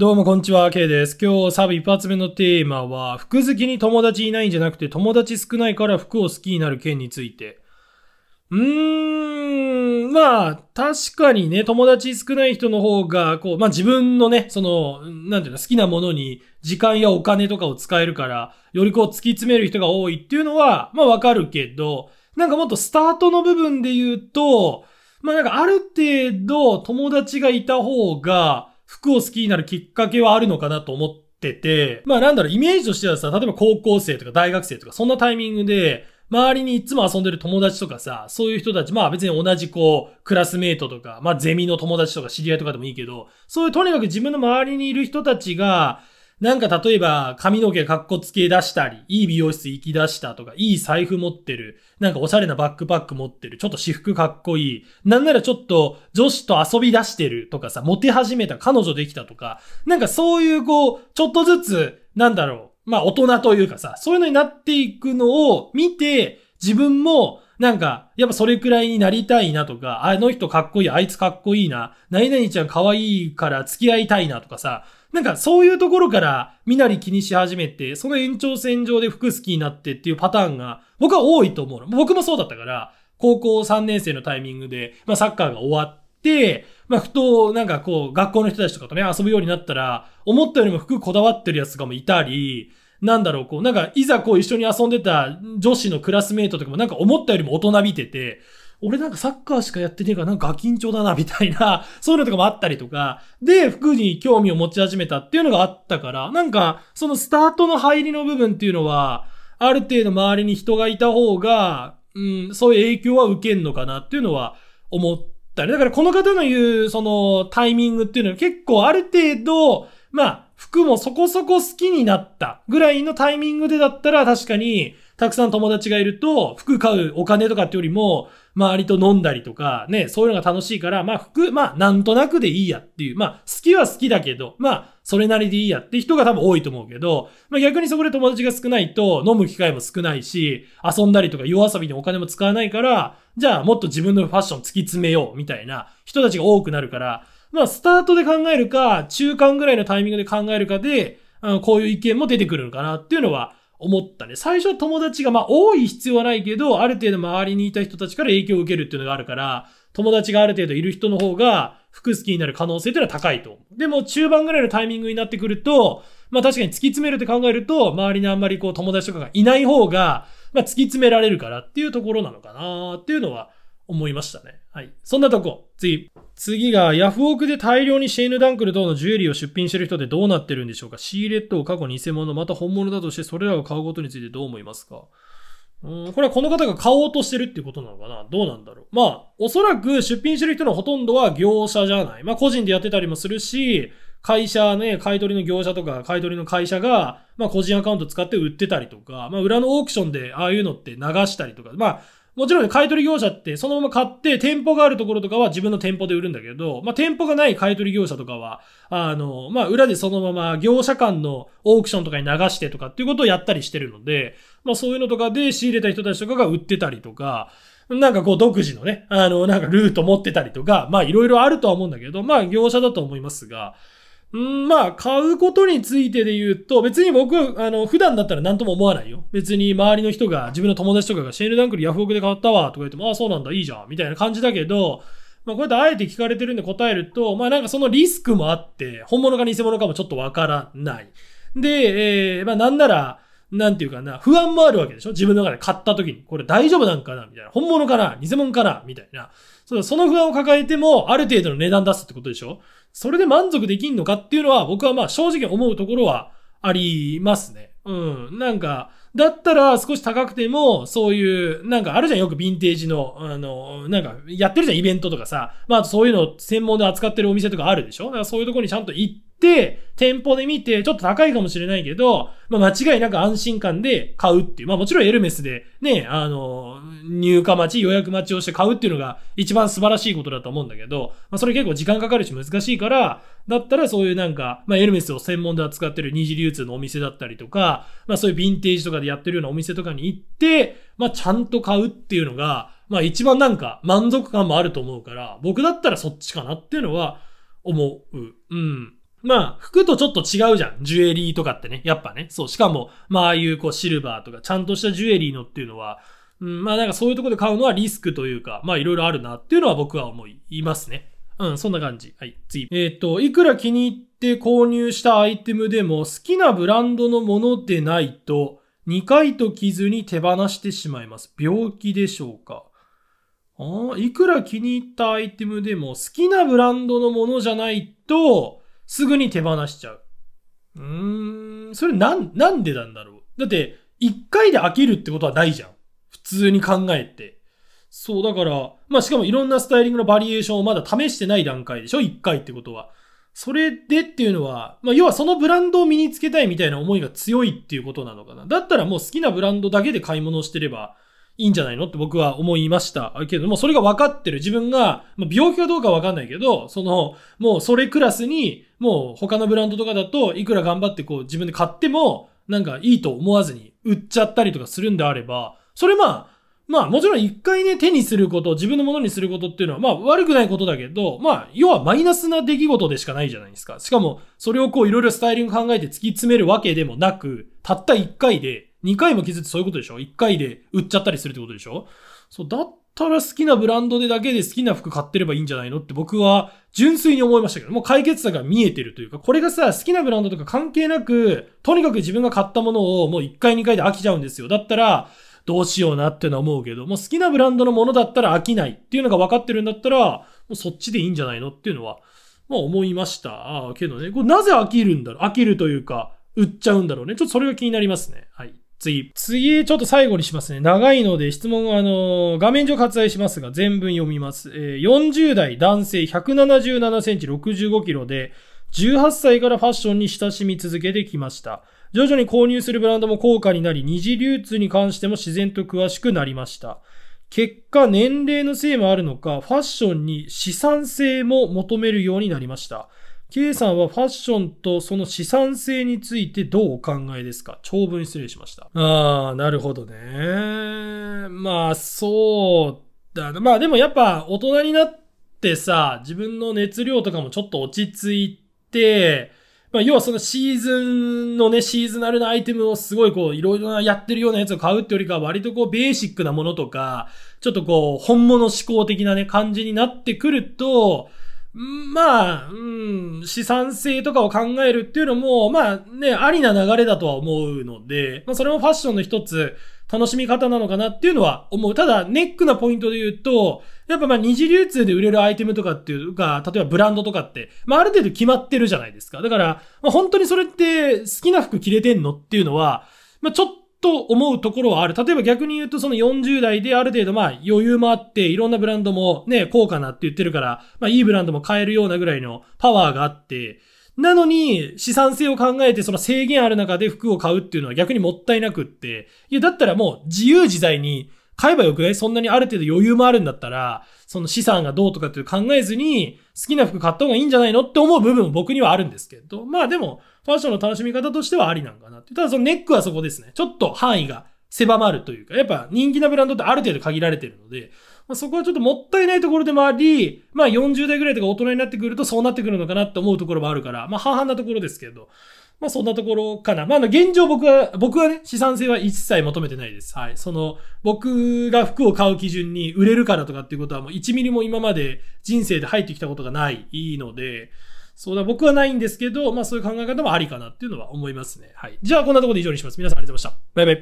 どうもこんにちは、K です。今日サブ一発目のテーマは、服好きに友達いないんじゃなくて友達少ないから服を好きになる件について。うーん、まあ、確かにね、友達少ない人の方が、こう、まあ自分のね、その、なんていうの、好きなものに時間やお金とかを使えるから、よりこう突き詰める人が多いっていうのは、まあわかるけど、なんかもっとスタートの部分で言うと、まあなんかある程度友達がいた方が、服を好きになるきっかけはあるのかなと思ってて、まあなんだろう、イメージとしてはさ、例えば高校生とか大学生とか、そんなタイミングで、周りにいつも遊んでる友達とかさ、そういう人たち、まあ別に同じこう、クラスメイトとか、まあゼミの友達とか知り合いとかでもいいけど、そういうとにかく自分の周りにいる人たちが、なんか例えば髪の毛かっこつけ出したり、いい美容室行き出したとか、いい財布持ってる、なんかおしゃれなバックパック持ってる、ちょっと私服かっこいい、なんならちょっと女子と遊び出してるとかさ、モテ始めた、彼女できたとか、なんかそういうこう、ちょっとずつ、なんだろう、まあ大人というかさ、そういうのになっていくのを見て、自分も、なんか、やっぱそれくらいになりたいなとか、あの人かっこいい、あいつかっこいいな、何々ちゃん可愛いから付き合いたいなとかさ、なんかそういうところから身なり気にし始めて、その延長線上で服好きになってっていうパターンが僕は多いと思うの。僕もそうだったから、高校3年生のタイミングで、まあサッカーが終わって、まあふとなんかこう学校の人たちとかとね遊ぶようになったら、思ったよりも服こだわってるやつがもいたり、なんだろう、こう、なんか、いざこう一緒に遊んでた女子のクラスメイトとかもなんか思ったよりも大人びてて、俺なんかサッカーしかやってねえからなんか緊張だな、みたいな、そういうのとかもあったりとか、で、服に興味を持ち始めたっていうのがあったから、なんか、そのスタートの入りの部分っていうのは、ある程度周りに人がいた方が、うん、そういう影響は受けんのかなっていうのは思ったり。だからこの方の言う、そのタイミングっていうのは結構ある程度、まあ、服もそこそこ好きになったぐらいのタイミングでだったら確かに、たくさん友達がいると、服買うお金とかってよりも、周りと飲んだりとか、ね、そういうのが楽しいから、まあ、服、まあ、なんとなくでいいやっていう、まあ、好きは好きだけど、まあ、それなりでいいやって人が多分多いと思うけど、まあ、逆にそこで友達が少ないと、飲む機会も少ないし、遊んだりとか夜遊びにお金も使わないから、じゃあ、もっと自分のファッション突き詰めよう、みたいな人たちが多くなるから、まあ、スタートで考えるか、中間ぐらいのタイミングで考えるかで、こういう意見も出てくるのかなっていうのは、思ったね。最初は友達が、まあ、多い必要はないけど、ある程度周りにいた人たちから影響を受けるっていうのがあるから、友達がある程度いる人の方が、服好きになる可能性っていうのは高いと。でも、中盤ぐらいのタイミングになってくると、まあ確かに突き詰めるって考えると、周りにあんまりこう友達とかがいない方が、まあ突き詰められるからっていうところなのかなっていうのは思いましたね。はい。そんなとこ。次。次が、ヤフオクで大量にシェーヌ・ダンクル等のジュエリーを出品してる人ってどうなってるんでしょうかシーレットを過去偽物、また本物だとして、それらを買うことについてどう思いますかうん、これはこの方が買おうとしてるっていうことなのかなどうなんだろうまあ、おそらく出品してる人のほとんどは業者じゃない。まあ、個人でやってたりもするし、会社ね、買い取りの業者とか、買い取りの会社が、まあ、個人アカウント使って売ってたりとか、まあ、裏のオークションでああいうのって流したりとか、まあ、もちろん買取業者ってそのまま買って店舗があるところとかは自分の店舗で売るんだけど、まあ、店舗がない買取業者とかは、あの、まあ、裏でそのまま業者間のオークションとかに流してとかっていうことをやったりしてるので、まあ、そういうのとかで仕入れた人たちとかが売ってたりとか、なんかこう独自のね、あの、なんかルート持ってたりとか、まあいろいろあるとは思うんだけど、まあ業者だと思いますが、んまあ、買うことについてで言うと、別に僕あの、普段だったら何とも思わないよ。別に周りの人が、自分の友達とかがシェールダンクルヤフオクで買ったわとか言っても、ああ、そうなんだ、いいじゃん、みたいな感じだけど、まあ、こうやってあえて聞かれてるんで答えると、まあなんかそのリスクもあって、本物か偽物かもちょっとわからない。で、えー、まあなんなら、なんていうかな、不安もあるわけでしょ自分の中で買った時に。これ大丈夫なんかなみたいな。本物かな偽物かなみたいな。その不安を抱えても、ある程度の値段出すってことでしょそれで満足できんのかっていうのは、僕はまあ正直思うところはありますね。うん。なんか、だったら少し高くても、そういう、なんかあるじゃん、よくヴィンテージの、あの、なんかやってるじゃん、イベントとかさ。まあ、そういうの専門で扱ってるお店とかあるでしょだからそういうとこにちゃんと行っ、店舗で見て、ちょっと高いかもしれないけど、まあ、間違いなく安心感で買うっていう。まあ、もちろんエルメスでね、あの、入荷待ち、予約待ちをして買うっていうのが一番素晴らしいことだと思うんだけど、まあ、それ結構時間かかるし難しいから、だったらそういうなんか、まあ、エルメスを専門で扱ってる二次流通のお店だったりとか、まあ、そういうヴィンテージとかでやってるようなお店とかに行って、まあ、ちゃんと買うっていうのが、まあ、一番なんか満足感もあると思うから、僕だったらそっちかなっていうのは思う。うん。まあ、服とちょっと違うじゃん。ジュエリーとかってね。やっぱね。そう。しかも、まあ、ああいうこう、シルバーとか、ちゃんとしたジュエリーのっていうのは、うん、まあなんかそういうとこで買うのはリスクというか、まあいろいろあるなっていうのは僕は思いますね。うん、そんな感じ。はい、次。えー、っ、と、いくら気に入って購入したアイテムでも好きなブランドのものでないと、2回と傷に手放してしまいます。病気でしょうかああ、いくら気に入ったアイテムでも好きなブランドのものじゃないと、すぐに手放しちゃう。うーん、それなん、なんでなんだろう。だって、一回で飽きるってことはないじゃん。普通に考えて。そう、だから、まあしかもいろんなスタイリングのバリエーションをまだ試してない段階でしょ一回ってことは。それでっていうのは、まあ要はそのブランドを身につけたいみたいな思いが強いっていうことなのかな。だったらもう好きなブランドだけで買い物してれば、いいんじゃないのって僕は思いましたけれども、それが分かってる。自分が、まあ、病気かどうか分かんないけど、その、もうそれクラスに、もう他のブランドとかだといくら頑張ってこう自分で買っても、なんかいいと思わずに売っちゃったりとかするんであれば、それまあ、まあもちろん一回ね、手にすること、自分のものにすることっていうのは、まあ悪くないことだけど、まあ要はマイナスな出来事でしかないじゃないですか。しかも、それをこういろいろスタイリング考えて突き詰めるわけでもなく、たった一回で2回も傷ってそういうことでしょ ?1 回で売っちゃったりするってことでしょそう、だったら好きなブランドでだけで好きな服買ってればいいんじゃないのって僕は純粋に思いましたけど、もう解決策が見えてるというか、これがさ、好きなブランドとか関係なく、とにかく自分が買ったものをもう1回2回で飽きちゃうんですよ。だったら、どうしようなってのは思うけど、もう好きなブランドのものだったら飽きないっていうのが分かってるんだったら、もうそっちでいいんじゃないのっていうのは、まあ思いました。ああ、けどね、これなぜ飽きるんだろう飽きるというか、売っちゃうんだろうね。ちょっとそれが気になりますね。はい。次。次、ちょっと最後にしますね。長いので質問、あのー、画面上割愛しますが、全文読みます。えー、40代男性177センチ65キロで、18歳からファッションに親しみ続けてきました。徐々に購入するブランドも高価になり、二次流通に関しても自然と詳しくなりました。結果、年齢のせいもあるのか、ファッションに資産性も求めるようになりました。K さんはファッションとその資産性についてどうお考えですか長文失礼しました。ああ、なるほどね。まあ、そうだな。まあでもやっぱ大人になってさ、自分の熱量とかもちょっと落ち着いて、まあ、要はそのシーズンのね、シーズナルなアイテムをすごいこう、いろいろなやってるようなやつを買うってよりかは、割とこう、ベーシックなものとか、ちょっとこう、本物志向的なね、感じになってくると、まあ、うん、資産性とかを考えるっていうのも、まあね、ありな流れだとは思うので、まあそれもファッションの一つ、楽しみ方なのかなっていうのは思う。ただ、ネックなポイントで言うと、やっぱまあ二次流通で売れるアイテムとかっていうか、例えばブランドとかって、まあある程度決まってるじゃないですか。だから、まあ本当にそれって好きな服着れてんのっていうのは、まあちょっと思うところはある。例えば逆に言うとその40代である程度まあ余裕もあっていろんなブランドもね、高価なって言ってるから、まあいいブランドも買えるようなぐらいのパワーがあって、なのに、資産性を考えて、その制限ある中で服を買うっていうのは逆にもったいなくって、いや、だったらもう自由自在に買えばよくないそんなにある程度余裕もあるんだったら、その資産がどうとかっていう考えずに、好きな服買った方がいいんじゃないのって思う部分も僕にはあるんですけど、まあでも、ファッションの楽しみ方としてはありなんかなって。ただそのネックはそこですね。ちょっと範囲が狭まるというか、やっぱ人気なブランドってある程度限られてるので、まあ、そこはちょっともったいないところでもあり、まあ40代ぐらいとか大人になってくるとそうなってくるのかなって思うところもあるから、まあ半々なところですけど、まあそんなところかな。まあ現状僕は、僕はね、資産性は一切求めてないです。はい。その、僕が服を買う基準に売れるからとかっていうことはもう1ミリも今まで人生で入ってきたことがない、いいので、そうだ、僕はないんですけど、まあそういう考え方もありかなっていうのは思いますね。はい。じゃあこんなところで以上にします。皆さんありがとうございました。バイバイ。